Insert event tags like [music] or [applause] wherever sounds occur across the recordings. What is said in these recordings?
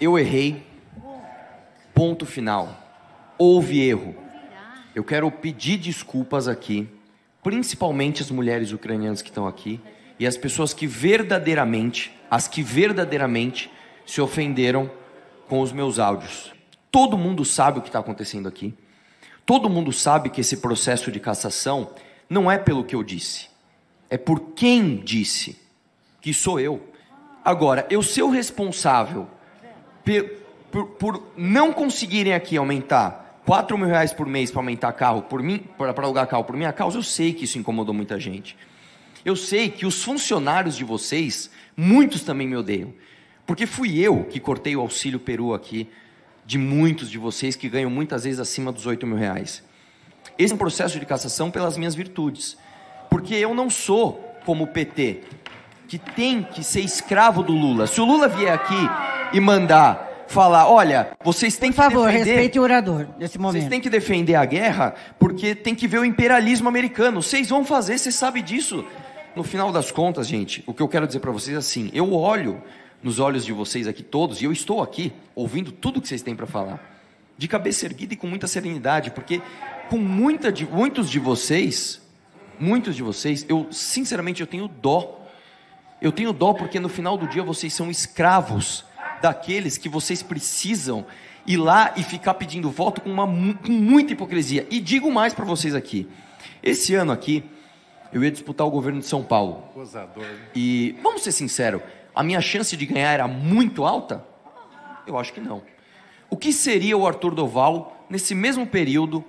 Eu errei. Ponto final. Houve erro. Eu quero pedir desculpas aqui, principalmente as mulheres ucranianas que estão aqui e as pessoas que verdadeiramente, as que verdadeiramente se ofenderam com os meus áudios. Todo mundo sabe o que está acontecendo aqui. Todo mundo sabe que esse processo de cassação não é pelo que eu disse, é por quem disse, que sou eu. Agora, eu ser o responsável por, por não conseguirem aqui aumentar 4 mil reais por mês para aumentar carro por mim, para alugar carro por minha causa, eu sei que isso incomodou muita gente. Eu sei que os funcionários de vocês, muitos também me odeiam. Porque fui eu que cortei o auxílio peru aqui de muitos de vocês que ganham muitas vezes acima dos 8 mil reais. Esse é um processo de cassação pelas minhas virtudes. Porque eu não sou como o PT, que tem que ser escravo do Lula. Se o Lula vier aqui e mandar falar, olha, vocês têm Por que favor, defender... respeite o orador nesse momento. Vocês têm que defender a guerra porque tem que ver o imperialismo americano. Vocês vão fazer, você sabe disso. No final das contas, gente, o que eu quero dizer para vocês é assim, eu olho nos olhos de vocês aqui todos e eu estou aqui ouvindo tudo que vocês têm para falar. De cabeça erguida e com muita serenidade, porque com muita de, muitos de vocês, muitos de vocês, eu sinceramente eu tenho dó. Eu tenho dó porque no final do dia vocês são escravos daqueles que vocês precisam ir lá e ficar pedindo voto com, uma, com muita hipocrisia. E digo mais para vocês aqui: esse ano aqui, eu ia disputar o governo de São Paulo. Gozador. E, vamos ser sinceros, a minha chance de ganhar era muito alta? Eu acho que não. O que seria o Arthur Doval nesse mesmo período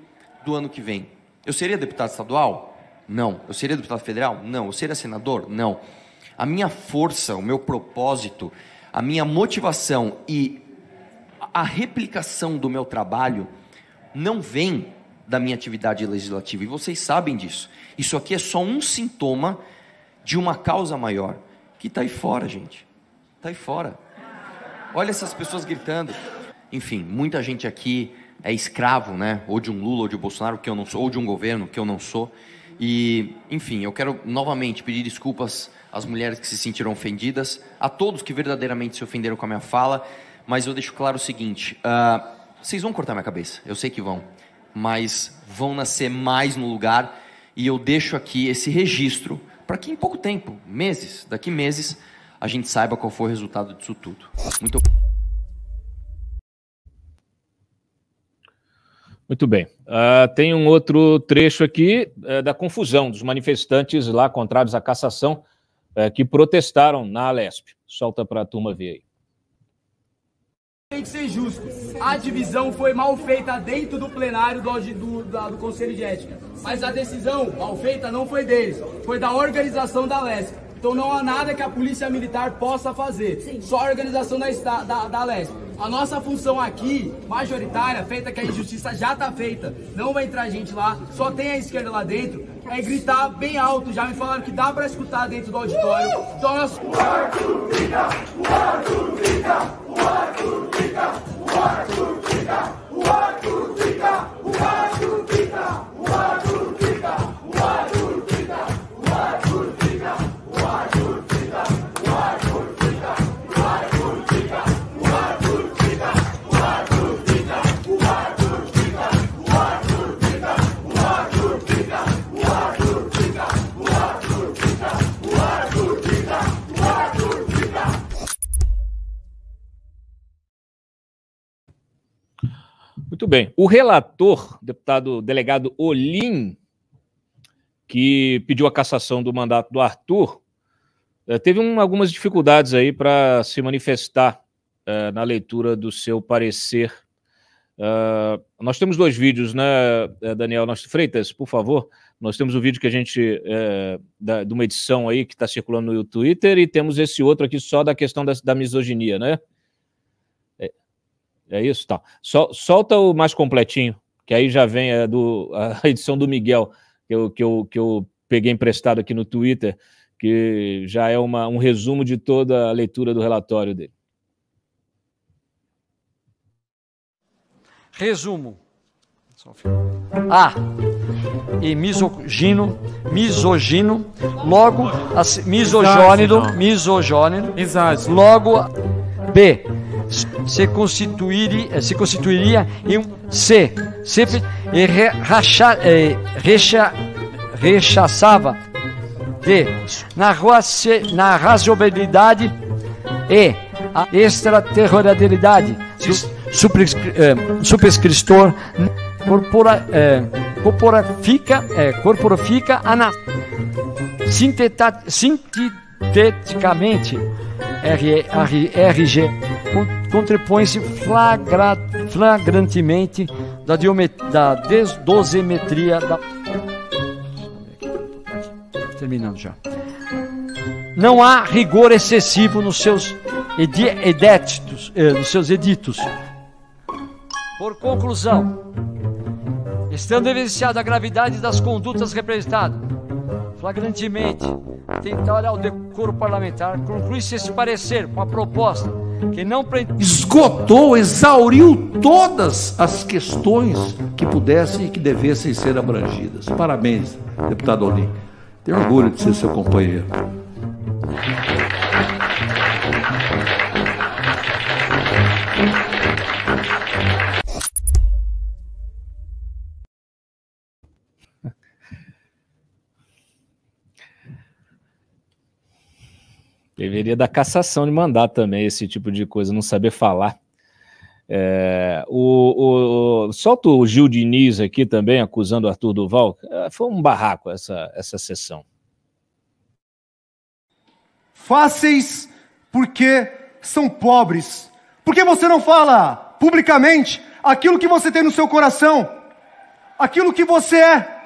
do ano que vem? Eu seria deputado estadual? Não. Eu seria deputado federal? Não. Eu seria senador? Não. A minha força, o meu propósito, a minha motivação e a replicação do meu trabalho não vem da minha atividade legislativa, e vocês sabem disso. Isso aqui é só um sintoma de uma causa maior, que está aí fora, gente. Está aí fora. Olha essas pessoas gritando. Enfim, muita gente aqui é escravo, né? Ou de um Lula, ou de um Bolsonaro, que eu não sou, ou de um governo, que eu não sou. E, enfim, eu quero novamente pedir desculpas às mulheres que se sentiram ofendidas, a todos que verdadeiramente se ofenderam com a minha fala, mas eu deixo claro o seguinte: uh, vocês vão cortar minha cabeça, eu sei que vão, mas vão nascer mais no lugar, e eu deixo aqui esse registro para que em pouco tempo, meses, daqui meses, a gente saiba qual foi o resultado disso tudo. Muito obrigado. Muito bem. Uh, tem um outro trecho aqui uh, da confusão dos manifestantes lá contrários à cassação uh, que protestaram na Alesp. Solta para a turma ver aí. Tem que ser justo. A divisão foi mal feita dentro do plenário do, do, do Conselho de Ética. Mas a decisão mal feita não foi deles, foi da organização da Alesp. Então não há nada que a Polícia Militar possa fazer. Sim. Só a organização da, da, da Alesp. A nossa função aqui, majoritária, feita que a injustiça já está feita, não vai entrar gente lá, só tem a esquerda lá dentro, é gritar bem alto. Já me falaram que dá para escutar dentro do auditório. Então nós... O Arthur fica, o Arthur fica, o Arthur fica, o Arthur fica, o Arthur fica. bem. O relator, deputado delegado Olim, que pediu a cassação do mandato do Arthur, eh, teve um, algumas dificuldades aí para se manifestar uh, na leitura do seu parecer. Uh, nós temos dois vídeos, né, eh, Daniel Nós Freitas, por favor. Nós temos o um vídeo que a gente é, da, de uma edição aí que está circulando no Twitter e temos esse outro aqui só da questão da, da misoginia, né? É isso, tá. Sol, solta o mais completinho, que aí já vem a, do, a [laughs] edição do Miguel, que eu, que, eu, que eu peguei emprestado aqui no Twitter, que já é uma, um resumo de toda a leitura do relatório dele. Resumo. A. Ah, e misogino, misogino, logo, misogênino, misogênino, logo, B se, constituir, eh, se constituiria em um C. Sempre eh, racha, eh, recha, rechaçava D. Na, rua C na razoabilidade E. A extraterritorialidade super, eh, superscritor corpora, eh, corporafica, eh, corporifica ana, sinteticamente RG contrapõe-se flagrantemente da, da desdozimetria da. Terminando já. Não há rigor excessivo nos seus, edi eh, nos seus editos. Por conclusão, estando evidenciada a gravidade das condutas representadas, flagrantemente tentar ao decoro parlamentar, conclui-se esse parecer com a proposta não... esgotou, exauriu todas as questões que pudessem e que devessem ser abrangidas. Parabéns, deputado Olim. Tenho orgulho de ser seu companheiro. da cassação de mandato também, esse tipo de coisa, não saber falar. É, o, o, solta o Gil Diniz aqui também, acusando o Arthur Duval. É, foi um barraco essa, essa sessão. Fáceis porque são pobres. Por que você não fala publicamente aquilo que você tem no seu coração? Aquilo que você é?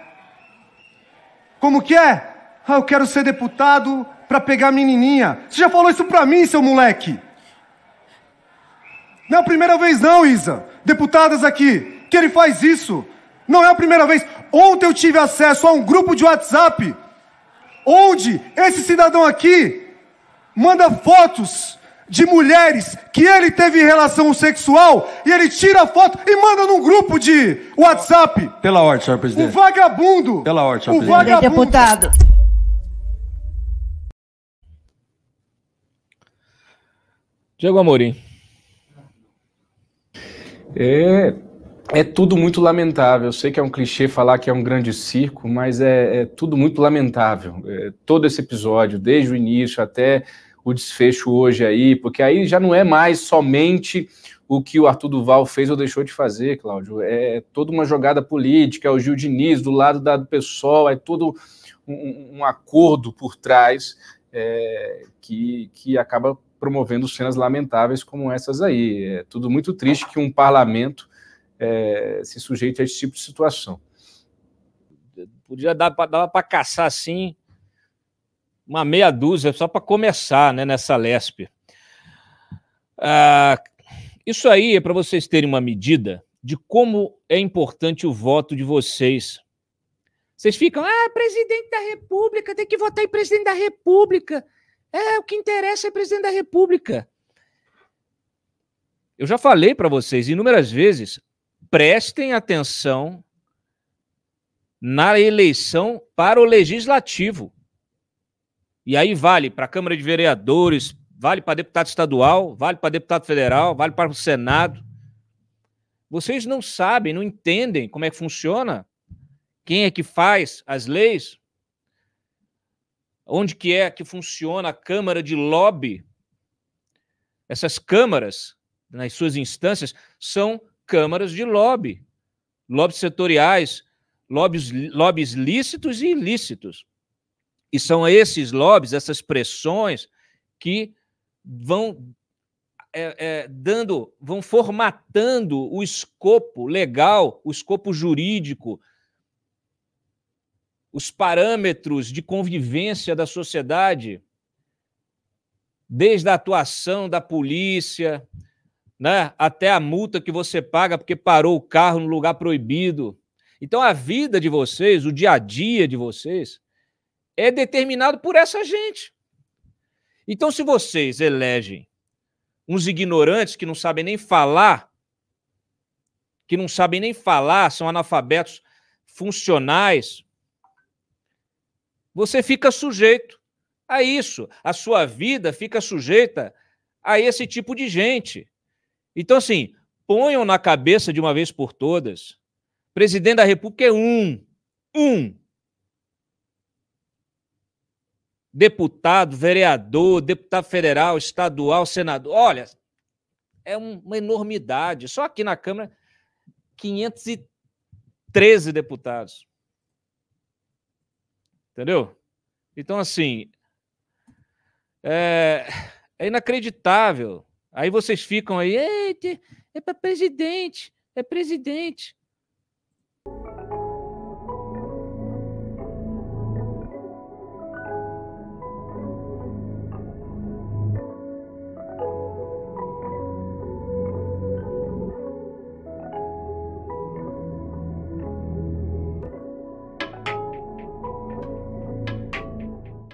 Como que é? Ah, eu quero ser deputado para pegar a menininha. Você já falou isso para mim, seu moleque? Não é a primeira vez não, Isa. Deputadas aqui, que ele faz isso. Não é a primeira vez. Ontem eu tive acesso a um grupo de WhatsApp onde esse cidadão aqui manda fotos de mulheres que ele teve relação sexual e ele tira a foto e manda num grupo de WhatsApp. Pela ordem, senhor presidente. O vagabundo. Pela ordem, senhor presidente. O vagabundo. Deputado. Diego Amorim. É, é tudo muito lamentável. Eu sei que é um clichê falar que é um grande circo, mas é, é tudo muito lamentável. É, todo esse episódio, desde o início até o desfecho hoje aí, porque aí já não é mais somente o que o Arthur Duval fez ou deixou de fazer, Cláudio. É, é toda uma jogada política, é o Gil Diniz do lado da, do pessoal, é todo um, um acordo por trás é, que, que acaba promovendo cenas lamentáveis como essas aí. É tudo muito triste que um parlamento é, se sujeite a esse tipo de situação. Podia dar para caçar, assim, uma meia dúzia, só para começar né, nessa lespe. Ah, isso aí é para vocês terem uma medida de como é importante o voto de vocês. Vocês ficam, ah, presidente da República, tem que votar em presidente da República. É, o que interessa é presidente da República. Eu já falei para vocês inúmeras vezes, prestem atenção na eleição para o legislativo. E aí vale para a Câmara de Vereadores, vale para deputado estadual, vale para deputado federal, vale para o Senado. Vocês não sabem, não entendem como é que funciona, quem é que faz as leis, onde que é que funciona a Câmara de Lobby. Essas câmaras, nas suas instâncias, são câmaras de lobby, lobbies setoriais, lobbies, lobbies lícitos e ilícitos. E são esses lobbies, essas pressões, que vão é, é, dando, vão formatando o escopo legal, o escopo jurídico, os parâmetros de convivência da sociedade, desde a atuação da polícia, né, até a multa que você paga porque parou o carro no lugar proibido. Então a vida de vocês, o dia a dia de vocês, é determinado por essa gente. Então, se vocês elegem uns ignorantes que não sabem nem falar, que não sabem nem falar, são analfabetos funcionais, você fica sujeito a isso. A sua vida fica sujeita a esse tipo de gente. Então, assim, ponham na cabeça de uma vez por todas: presidente da República é um. Um. Deputado, vereador, deputado federal, estadual, senador. Olha, é uma enormidade. Só aqui na Câmara, 513 deputados. Entendeu? Então, assim, é, é inacreditável. Aí vocês ficam aí, é para presidente, é presidente.